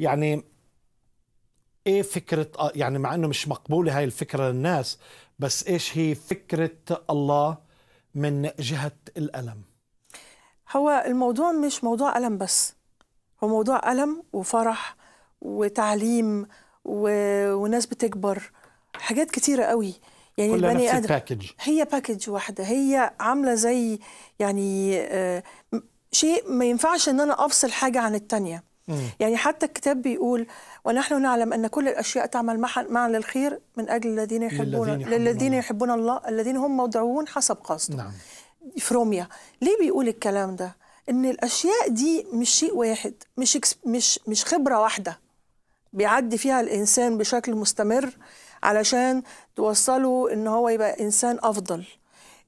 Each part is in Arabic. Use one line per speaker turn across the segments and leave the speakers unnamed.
يعني ايه فكره آه، يعني مع انه مش مقبوله هاي الفكره للناس بس ايش هي فكره الله من جهه الالم هو الموضوع مش موضوع الم بس هو موضوع الم وفرح وتعليم و... وناس بتكبر حاجات كتيره قوي يعني كلها البني ادم باكج. هي باكج واحده هي عامله زي يعني آه شيء ما ينفعش ان انا افصل حاجه عن الثانيه يعني حتى الكتاب بيقول ونحن نعلم أن كل الأشياء تعمل معا للخير من أجل الذين يحبون للذين, للذين يحبون الله الذين هم مدعوون حسب قصده نعم. فروميا ليه بيقول الكلام ده ان الاشياء دي مش شيء واحد مش مش مش خبره واحده بيعدي فيها الانسان بشكل مستمر علشان توصله ان هو يبقى انسان افضل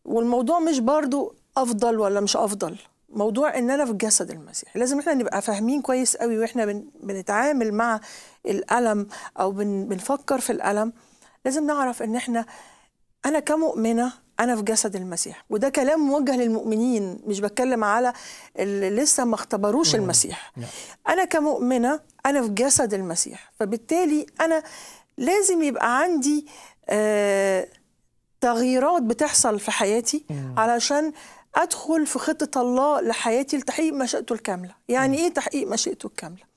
والموضوع مش برضو افضل ولا مش افضل موضوع ان انا في جسد المسيح لازم احنا نبقى فاهمين كويس قوي واحنا بن... بنتعامل مع الالم او بن... بنفكر في الالم لازم نعرف ان احنا انا كمؤمنه انا في جسد المسيح وده كلام موجه للمؤمنين مش بتكلم على اللي لسه ما اختبروش المسيح نعم. انا كمؤمنه انا في جسد المسيح فبالتالي انا لازم يبقى عندي آه تغييرات بتحصل في حياتي علشان ادخل في خطه الله لحياتي لتحقيق مشيئته الكامله يعني ايه تحقيق مشيئته الكامله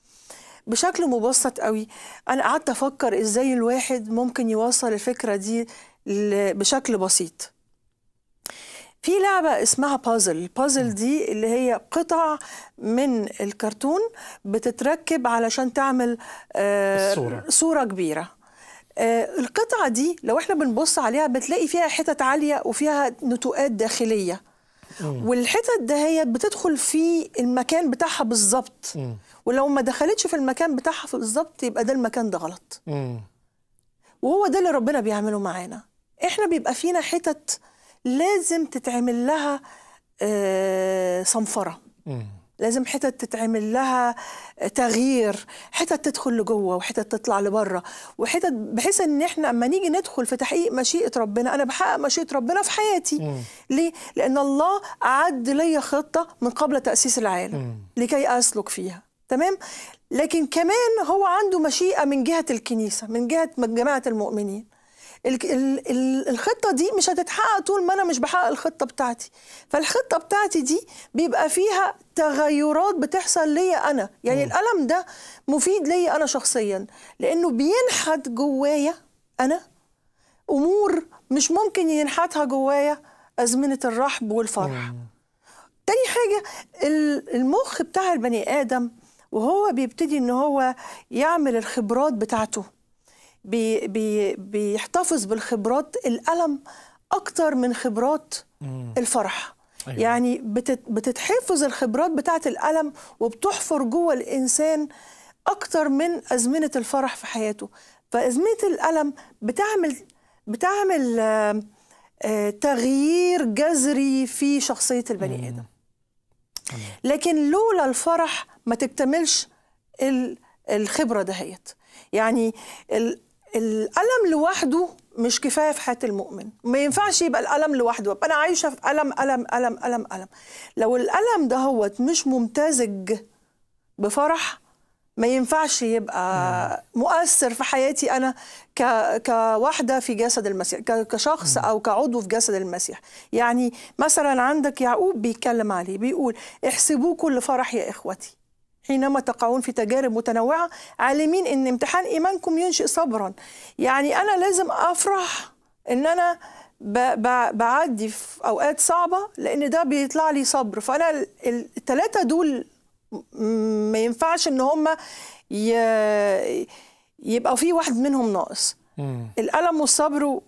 بشكل مبسط قوي انا قعدت افكر ازاي الواحد ممكن يوصل الفكره دي بشكل بسيط في لعبة اسمها بازل البازل دي اللي هي قطع من الكرتون بتتركب علشان تعمل آه صورة كبيرة آه القطعة دي لو احنا بنبص عليها بتلاقي فيها حتت عالية وفيها نتوءات داخلية والحتت دهيت بتدخل في المكان بتاعها بالظبط ولو ما دخلتش في المكان بتاعها بالظبط يبقى ده المكان ده غلط وهو ده اللي ربنا بيعمله معانا احنا بيبقى فينا حتت لازم تتعمل لها آه، صنفره لازم حتت تتعمل لها تغيير حتت تدخل لجوه وحتت تطلع لبره وحتت بحيث ان احنا اما نيجي ندخل في تحقيق مشيئه ربنا انا بحقق مشيئه ربنا في حياتي مم. ليه لان الله اعد لي خطه من قبل تاسيس العالم مم. لكي اسلك فيها تمام لكن كمان هو عنده مشيئه من جهه الكنيسه من جهه جماعه المؤمنين الخطه دي مش هتتحقق طول ما انا مش بحقق الخطه بتاعتي فالخطه بتاعتي دي بيبقى فيها تغيرات بتحصل ليا انا يعني مم. الالم ده مفيد ليا انا شخصيا لانه بينحت جوايا انا امور مش ممكن ينحتها جوايا ازمنه الرحب والفرح مم. تاني حاجه المخ بتاع البني ادم وهو بيبتدي ان هو يعمل الخبرات بتاعته بي بي بيحتفظ بالخبرات الألم أكتر من خبرات الفرح أيوة. يعني بتت بتتحفظ الخبرات بتاعة الألم وبتحفر جوه الإنسان أكتر من أزمنة الفرح في حياته فأزمنة الألم بتعمل بتعمل آآ آه، آآ تغيير جذري في شخصية البني آدم لكن لولا الفرح ما تكتملش الخبرة دهيت يعني الألم لوحده مش كفايه في حياه المؤمن ما ينفعش يبقى الالم لوحده ابقى انا عايشه في الم الم الم الم الم لو الالم ده هو مش ممتزج بفرح ما ينفعش يبقى نعم. مؤثر في حياتي انا ك كواحده في جسد المسيح كشخص نعم. او كعضو في جسد المسيح يعني مثلا عندك يعقوب بيتكلم عليه بيقول احسبوه كل فرح يا اخوتي حينما تقعون في تجارب متنوعة عالمين أن امتحان إيمانكم ينشئ صبرا يعني أنا لازم أفرح أن أنا بعدي في أوقات صعبة لأن ده بيطلع لي صبر فأنا الثلاثة دول ما ينفعش أن هم يبقى في واحد منهم ناقص الألم والصبر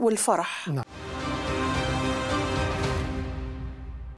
والفرح نعم.